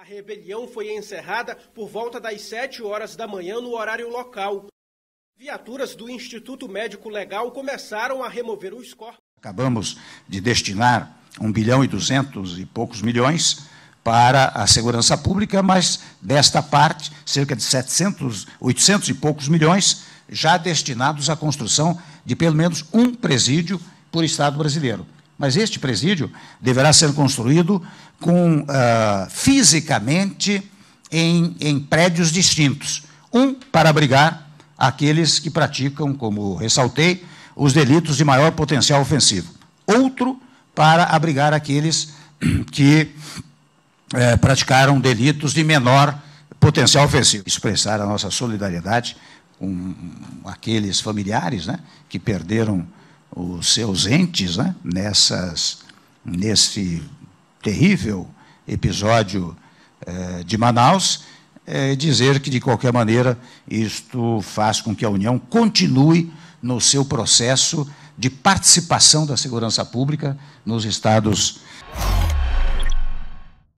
A rebelião foi encerrada por volta das 7 horas da manhã no horário local. Viaturas do Instituto Médico Legal começaram a remover os corpos. Acabamos de destinar 1 bilhão e 200 e poucos milhões para a segurança pública, mas desta parte, cerca de 700, 800 e poucos milhões já destinados à construção de pelo menos um presídio por Estado brasileiro. Mas este presídio deverá ser construído com, uh, fisicamente em, em prédios distintos. Um para abrigar aqueles que praticam, como ressaltei, os delitos de maior potencial ofensivo. Outro para abrigar aqueles que eh, praticaram delitos de menor potencial ofensivo. Expressar a nossa solidariedade com aqueles familiares né, que perderam os seus entes né, nessas, nesse terrível episódio eh, de Manaus, eh, dizer que, de qualquer maneira, isto faz com que a União continue no seu processo de participação da segurança pública nos estados.